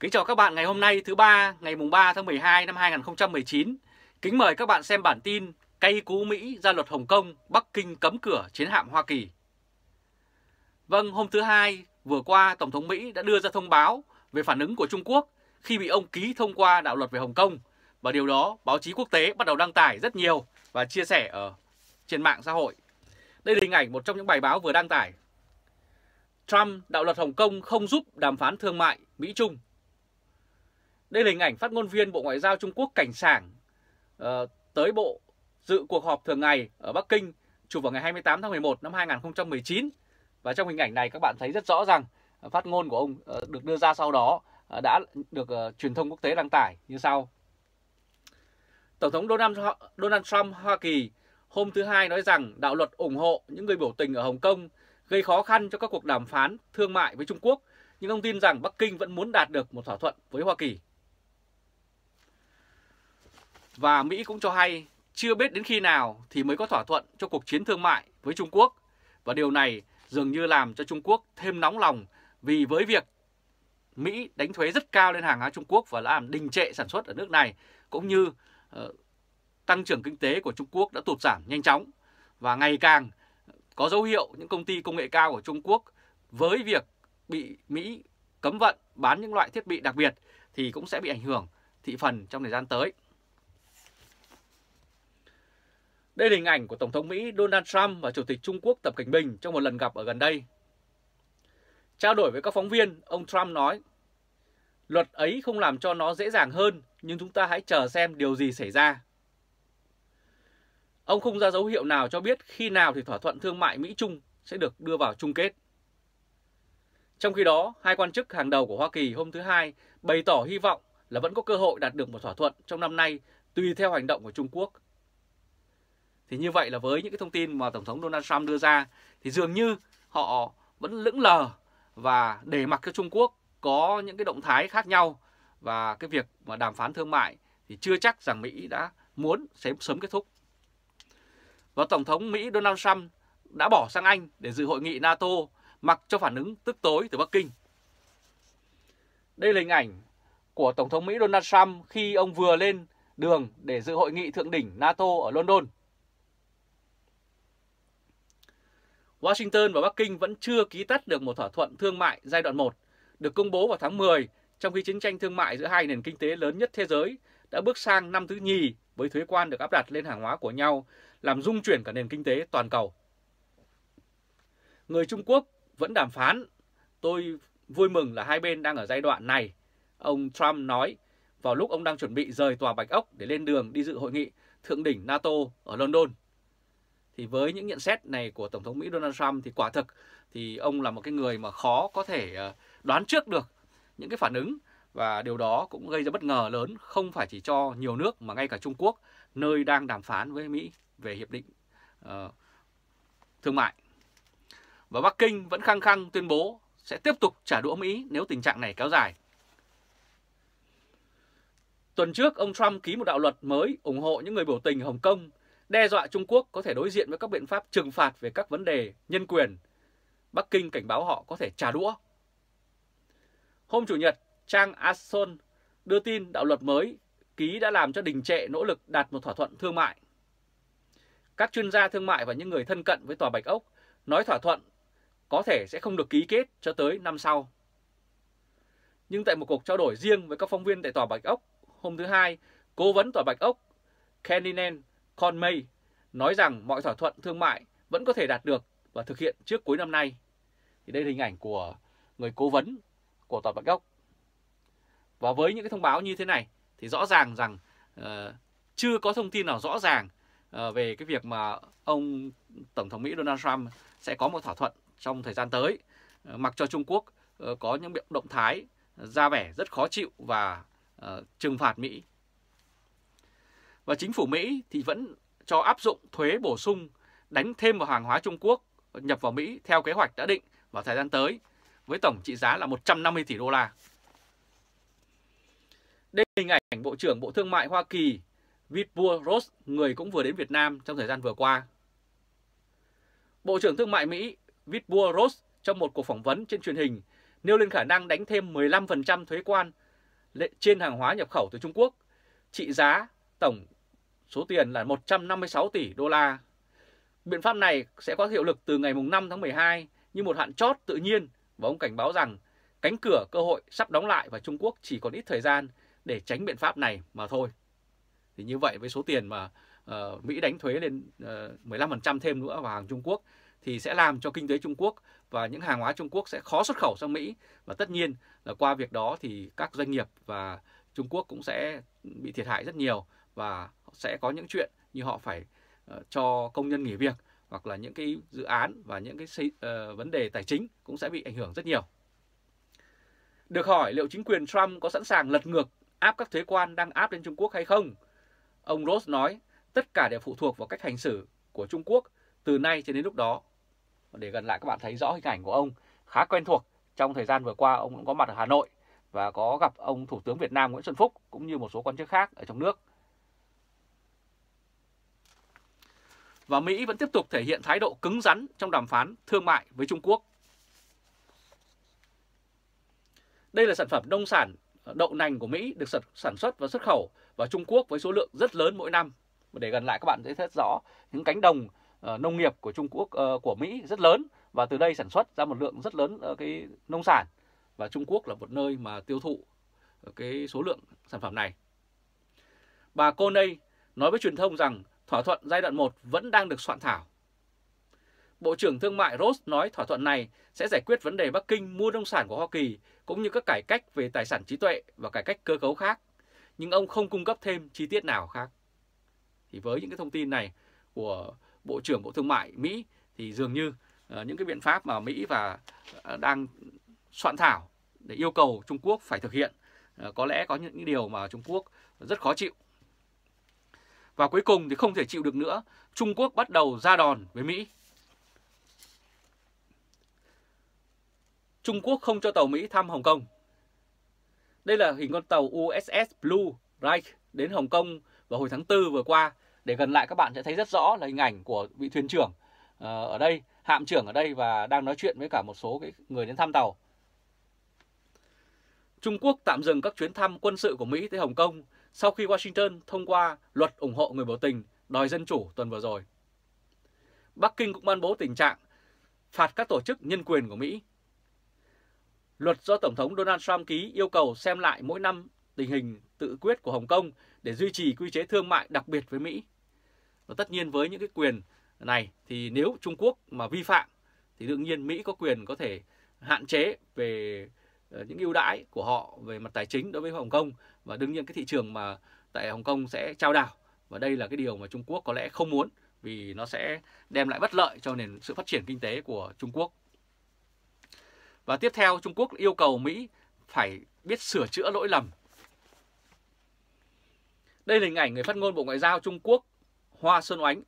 Kính chào các bạn ngày hôm nay thứ ba ngày mùng 3 tháng 12 năm 2019. Kính mời các bạn xem bản tin Cây cú Mỹ ra luật Hồng Kông, Bắc Kinh cấm cửa chiến hạm Hoa Kỳ. Vâng, hôm thứ hai vừa qua Tổng thống Mỹ đã đưa ra thông báo về phản ứng của Trung Quốc khi bị ông ký thông qua đạo luật về Hồng Kông và điều đó báo chí quốc tế bắt đầu đăng tải rất nhiều và chia sẻ ở trên mạng xã hội. Đây là hình ảnh một trong những bài báo vừa đăng tải. Trump đạo luật Hồng Kông không giúp đàm phán thương mại Mỹ-Trung đây là hình ảnh phát ngôn viên Bộ Ngoại giao Trung Quốc Cảnh Sảng uh, tới Bộ dự cuộc họp thường ngày ở Bắc Kinh chụp vào ngày 28 tháng 11 năm 2019. Và trong hình ảnh này các bạn thấy rất rõ rằng ờ, phát ngôn của ông uh, được đưa ra sau đó uh, đã được uh, truyền thông quốc tế đăng tải như sau. Tổng thống Donald, Donald Trump Hoa Kỳ hôm thứ Hai nói rằng đạo luật ủng hộ những người biểu tình ở Hồng Kông gây khó khăn cho các cuộc đàm phán thương mại với Trung Quốc, nhưng ông tin rằng Bắc Kinh vẫn muốn đạt được một thỏa thuận với Hoa Kỳ. Và Mỹ cũng cho hay chưa biết đến khi nào thì mới có thỏa thuận cho cuộc chiến thương mại với Trung Quốc và điều này dường như làm cho Trung Quốc thêm nóng lòng vì với việc Mỹ đánh thuế rất cao lên hàng hóa Trung Quốc và làm đình trệ sản xuất ở nước này cũng như uh, tăng trưởng kinh tế của Trung Quốc đã tụt giảm nhanh chóng và ngày càng có dấu hiệu những công ty công nghệ cao của Trung Quốc với việc bị Mỹ cấm vận bán những loại thiết bị đặc biệt thì cũng sẽ bị ảnh hưởng thị phần trong thời gian tới. Đây là hình ảnh của Tổng thống Mỹ Donald Trump và Chủ tịch Trung Quốc Tập Cảnh Bình trong một lần gặp ở gần đây. Trao đổi với các phóng viên, ông Trump nói, luật ấy không làm cho nó dễ dàng hơn, nhưng chúng ta hãy chờ xem điều gì xảy ra. Ông không ra dấu hiệu nào cho biết khi nào thì thỏa thuận thương mại Mỹ-Trung sẽ được đưa vào chung kết. Trong khi đó, hai quan chức hàng đầu của Hoa Kỳ hôm thứ Hai bày tỏ hy vọng là vẫn có cơ hội đạt được một thỏa thuận trong năm nay tùy theo hành động của Trung Quốc thì như vậy là với những cái thông tin mà Tổng thống Donald Trump đưa ra thì dường như họ vẫn lững lờ và để mặc cho Trung Quốc có những cái động thái khác nhau và cái việc mà đàm phán thương mại thì chưa chắc rằng Mỹ đã muốn sớm sớm kết thúc. Và Tổng thống Mỹ Donald Trump đã bỏ sang Anh để dự hội nghị NATO mặc cho phản ứng tức tối từ Bắc Kinh. Đây là hình ảnh của Tổng thống Mỹ Donald Trump khi ông vừa lên đường để dự hội nghị thượng đỉnh NATO ở London. Washington và Bắc Kinh vẫn chưa ký tắt được một thỏa thuận thương mại giai đoạn 1 được công bố vào tháng 10 trong khi chiến tranh thương mại giữa hai nền kinh tế lớn nhất thế giới đã bước sang năm thứ nhì với thuế quan được áp đặt lên hàng hóa của nhau, làm rung chuyển cả nền kinh tế toàn cầu. Người Trung Quốc vẫn đàm phán. Tôi vui mừng là hai bên đang ở giai đoạn này, ông Trump nói vào lúc ông đang chuẩn bị rời tòa Bạch Ốc để lên đường đi dự hội nghị thượng đỉnh NATO ở London thì với những nhận xét này của Tổng thống Mỹ Donald Trump thì quả thực thì ông là một cái người mà khó có thể ờ, đoán trước được những cái phản ứng và điều đó cũng gây ra bất ngờ lớn không phải chỉ cho nhiều nước mà ngay cả Trung Quốc nơi đang đàm phán với Mỹ về hiệp định uh, thương mại. Và Bắc Kinh vẫn khăng khăng tuyên bố sẽ tiếp tục trả đũa Mỹ nếu tình trạng này kéo dài. Tuần trước, ông Trump ký một đạo luật mới ủng hộ những người biểu tình Hồng Kông đe dọa Trung Quốc có thể đối diện với các biện pháp trừng phạt về các vấn đề nhân quyền. Bắc Kinh cảnh báo họ có thể trả đũa. Hôm Chủ nhật, trang Asson đưa tin đạo luật mới ký đã làm cho đình trệ nỗ lực đạt một thỏa thuận thương mại. Các chuyên gia thương mại và những người thân cận với Tòa Bạch Ốc nói thỏa thuận có thể sẽ không được ký kết cho tới năm sau. Nhưng tại một cuộc trao đổi riêng với các phóng viên tại Tòa Bạch Ốc hôm thứ Hai, Cố vấn Tòa Bạch Ốc Keninen Conmay nói rằng mọi thỏa thuận thương mại vẫn có thể đạt được và thực hiện trước cuối năm nay. Thì đây là hình ảnh của người cố vấn của tòa bạch gốc. Và với những cái thông báo như thế này thì rõ ràng rằng uh, chưa có thông tin nào rõ ràng uh, về cái việc mà ông Tổng thống Mỹ Donald Trump sẽ có một thỏa thuận trong thời gian tới. Uh, mặc cho Trung Quốc uh, có những động thái ra vẻ rất khó chịu và uh, trừng phạt Mỹ và chính phủ Mỹ thì vẫn cho áp dụng thuế bổ sung đánh thêm vào hàng hóa Trung Quốc nhập vào Mỹ theo kế hoạch đã định vào thời gian tới với tổng trị giá là 150 tỷ đô la. Đây là hình ảnh Bộ trưởng Bộ Thương mại Hoa Kỳ Vipul Ross, người cũng vừa đến Việt Nam trong thời gian vừa qua. Bộ trưởng Thương mại Mỹ Vipul Ross trong một cuộc phỏng vấn trên truyền hình nêu lên khả năng đánh thêm 15% thuế quan trên hàng hóa nhập khẩu từ Trung Quốc, trị giá tổng số tiền là 156 tỷ đô la. Biện pháp này sẽ có hiệu lực từ ngày 5 tháng 12 như một hạn chót tự nhiên và ông cảnh báo rằng cánh cửa cơ hội sắp đóng lại và Trung Quốc chỉ còn ít thời gian để tránh biện pháp này mà thôi. Thì như vậy với số tiền mà uh, Mỹ đánh thuế lên uh, ờ, 15% thêm nữa vào hàng Trung Quốc thì sẽ làm cho kinh tế Trung Quốc và những hàng hóa Trung Quốc sẽ khó xuất khẩu sang Mỹ và tất nhiên là qua việc đó thì các doanh nghiệp và Trung Quốc cũng sẽ bị thiệt hại rất nhiều và sẽ có những chuyện như họ phải ờ, cho công nhân nghỉ việc hoặc là những cái dự án và những cái xây, uh, vấn đề tài chính cũng sẽ bị ảnh hưởng rất nhiều. Được hỏi liệu chính quyền Trump có sẵn sàng lật ngược áp các thuế quan đang áp lên Trung Quốc hay không? Ông Ross nói tất cả đều phụ thuộc vào cách hành xử của Trung Quốc từ nay cho đến lúc đó. Để gần lại các bạn thấy rõ hình ảnh của ông khá quen thuộc. Trong thời gian vừa qua ông cũng có mặt ở Hà Nội và có gặp ông Thủ tướng Việt Nam Nguyễn Xuân Phúc cũng như một số quan chức khác ở trong nước và Mỹ vẫn tiếp tục thể hiện thái độ cứng rắn trong đàm phán thương mại với Trung Quốc. Đây là sản phẩm nông sản ờ, đậu nành của Mỹ được sản xuất và xuất khẩu vào Trung Quốc với số lượng rất lớn mỗi năm. để gần lại các bạn thấy rõ những cánh đồng ờ, nông nghiệp của Trung Quốc ờ, của Mỹ rất lớn và từ đây sản xuất ra một lượng rất lớn cái nông sản và Trung Quốc là một nơi mà tiêu thụ cái số lượng sản phẩm này. Bà Coney nói với truyền thông rằng thỏa thuận giai đoạn 1 vẫn đang được soạn thảo. Bộ trưởng Thương mại Ross nói thỏa thuận này sẽ giải quyết vấn đề Bắc Kinh mua nông sản của Hoa Kỳ cũng như các cải cách về tài sản trí tuệ và cải cách cơ cấu khác, nhưng ông không cung cấp thêm chi tiết nào khác. Thì với những cái thông tin này của Bộ trưởng Bộ Thương mại Mỹ thì dường như ờ, những cái biện pháp mà Mỹ và ờ, đang soạn thảo để yêu cầu Trung Quốc phải thực hiện ờ, có lẽ có những điều mà Trung Quốc rất khó chịu và cuối cùng thì không thể chịu được nữa, Trung Quốc bắt đầu ra đòn với Mỹ. Trung Quốc không cho tàu Mỹ thăm Hồng Kông. Đây là hình con tàu USS Blue Reich đến Hồng Kông vào hồi tháng 4 vừa qua. Để gần lại các bạn sẽ thấy rất rõ là hình ảnh của vị thuyền trưởng ờ, ở đây, hạm trưởng ở đây và đang nói chuyện với cả một số cái người đến thăm tàu. Trung Quốc tạm dừng các chuyến thăm quân sự của Mỹ tới Hồng Kông sau khi Washington thông qua luật ủng hộ người biểu tình đòi dân chủ tuần vừa rồi. Bắc Kinh cũng ban bố tình trạng phạt các tổ chức nhân quyền của Mỹ. Luật do Tổng thống Donald Trump ký yêu cầu xem lại mỗi năm tình hình tự quyết của Hồng Kông để duy trì quy chế thương mại đặc biệt với Mỹ. Và tất nhiên với những cái quyền này thì nếu Trung Quốc mà vi phạm thì đương nhiên Mỹ có quyền có thể hạn chế về Ờ, những ưu đãi của họ về mặt tài chính đối với Hồng Kông và đương nhiên cái thị trường mà tại Hồng Kông sẽ trao đảo và đây là cái điều mà Trung Quốc có lẽ không muốn vì nó sẽ đem lại bất lợi cho nền sự phát triển kinh tế của Trung Quốc. Và tiếp theo Trung Quốc yêu cầu Mỹ phải biết sửa chữa lỗi lầm. Đây là hình ảnh người phát ngôn Bộ Ngoại giao Trung Quốc Hoa Xuân Oánh.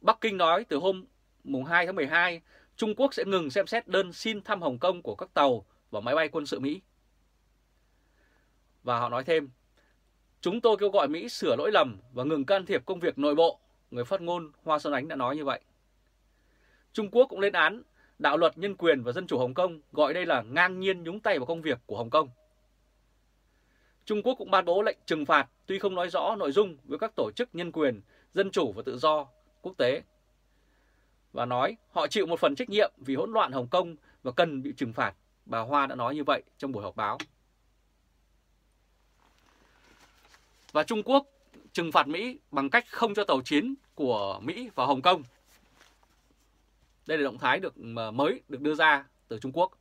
Bắc Kinh nói từ hôm mùng 2 tháng 12, Trung Quốc sẽ ngừng xem xét đơn xin thăm Hồng Kông của các tàu và máy bay quân sự Mỹ. Và họ nói thêm, chúng tôi kêu gọi Mỹ sửa lỗi lầm và ngừng can thiệp công việc nội bộ, người phát ngôn Hoa Xuân Ánh đã nói như vậy. Trung Quốc cũng lên án đạo luật nhân quyền và dân chủ Hồng Kông gọi đây là ngang nhiên nhúng tay vào công việc của Hồng Kông. Trung Quốc cũng ban bố lệnh trừng phạt tuy không nói rõ nội dung với các tổ chức nhân quyền, dân chủ và tự do quốc tế. Và nói họ chịu một phần trách nhiệm vì hỗn loạn Hồng Kông và cần bị trừng phạt. Bà Hoa đã nói như vậy trong buổi họp báo. Và Trung Quốc trừng phạt Mỹ bằng cách không cho tàu chiến của Mỹ vào Hồng Kông. Đây là động thái được mới được đưa ra từ Trung Quốc.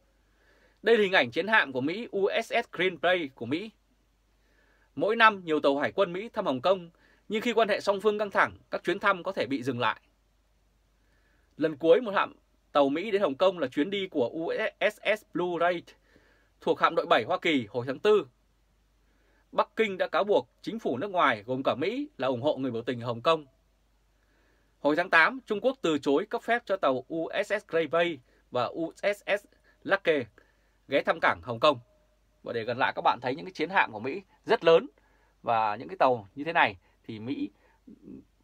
Đây là hình ảnh chiến hạm của Mỹ USS Green Bay của Mỹ. Mỗi năm nhiều tàu hải quân Mỹ thăm Hồng Kông, nhưng khi quan hệ song phương căng thẳng, các chuyến thăm có thể bị dừng lại. Lần cuối một hạm Tàu Mỹ đến Hồng Kông là chuyến đi của USS Blue Ray thuộc hạm đội 7 Hoa Kỳ hồi tháng 4. Bắc Kinh đã cáo buộc chính phủ nước ngoài gồm cả Mỹ là ủng hộ người biểu tình Hồng Kông. Hồi tháng 8, Trung Quốc từ chối cấp phép cho tàu USS Grey Bay và USS Lucky ghé thăm cảng Hồng Kông. Và để gần lại các bạn thấy những cái chiến hạm của Mỹ rất lớn và những cái tàu như thế này thì Mỹ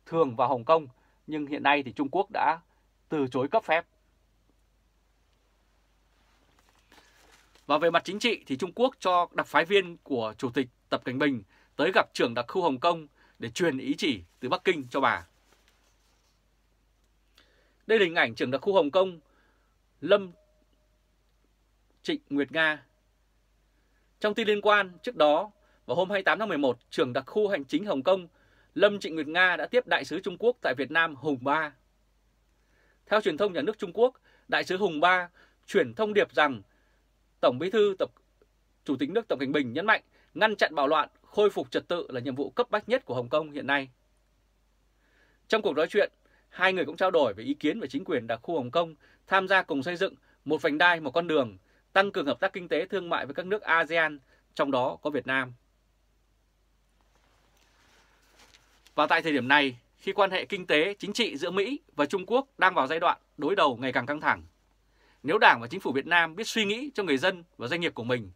thường vào Hồng Kông nhưng hiện nay thì Trung Quốc đã từ chối cấp phép Và về mặt chính trị thì Trung Quốc cho đặc phái viên của Chủ tịch Tập Cảnh Bình tới gặp trưởng đặc khu Hồng Kông để truyền ý chỉ từ Bắc Kinh cho bà. Đây là hình ảnh trưởng đặc khu Hồng Kông Lâm Trịnh Nguyệt Nga. Trong tin liên quan, trước đó vào hôm 28 tháng 11, trưởng đặc khu hành chính Hồng Kông Lâm Trịnh Nguyệt Nga đã tiếp đại sứ Trung Quốc tại Việt Nam Hùng Ba. Theo truyền thông nhà nước Trung Quốc, đại sứ Hùng Ba chuyển thông điệp rằng Tổng Bí thư Tập Chủ tịch nước Tập Cảnh Bình nhấn mạnh ngăn chặn bạo loạn, khôi phục trật tự là nhiệm vụ cấp bách nhất của Hồng Kông hiện nay. Trong cuộc nói chuyện, hai người cũng trao đổi về ý kiến về chính quyền đặc khu Hồng Kông tham gia cùng xây dựng một vành đai một con đường, tăng cường hợp tác kinh tế thương mại với các nước ASEAN, trong đó có Việt Nam. Và tại thời điểm này, khi quan hệ kinh tế, chính trị giữa Mỹ và Trung Quốc đang vào giai đoạn đối đầu ngày càng căng thẳng, nếu Đảng và Chính phủ Việt Nam biết suy nghĩ cho người dân và doanh nghiệp của mình,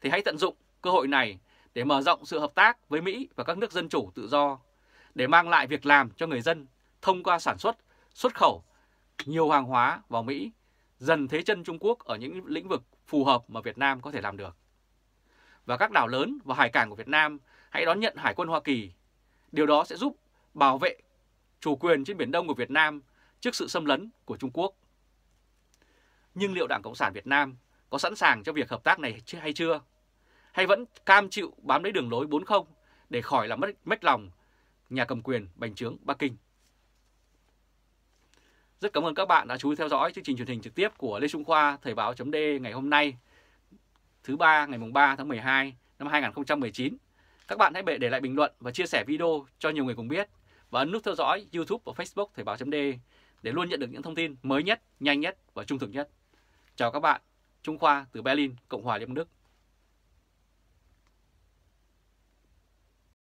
thì hãy tận dụng cơ hội này để mở rộng sự hợp tác với Mỹ và các nước dân chủ tự do, để mang lại việc làm cho người dân thông qua sản xuất, xuất khẩu nhiều hàng hóa vào Mỹ, dần thế chân Trung Quốc ở những lĩnh vực phù hợp mà Việt Nam có thể làm được. Và các đảo lớn và hải cảng của Việt Nam hãy đón nhận Hải quân Hoa Kỳ. Điều đó sẽ giúp bảo vệ chủ quyền trên Biển Đông của Việt Nam trước sự xâm lấn của Trung Quốc. Nhưng liệu Đảng Cộng sản Việt Nam có sẵn sàng cho việc hợp tác này hay chưa? Hay vẫn cam chịu bám lấy đường lối 40 để khỏi là mất mách lòng nhà cầm quyền bành trướng Bắc Kinh? Rất cảm ơn các bạn đã chú ý theo dõi chương trình truyền hình trực tiếp của Lê Trung Khoa Thời báo d ngày hôm nay thứ ba ngày mùng 3 tháng 12 năm 2019. Các bạn hãy để lại bình luận và chia sẻ video cho nhiều người cùng biết và ấn nút theo dõi YouTube và Facebook Thời báo d để luôn nhận được những thông tin mới nhất, nhanh nhất và trung thực nhất. Chào các bạn, Trung Khoa từ Berlin, Cộng hòa Liên bang Đức.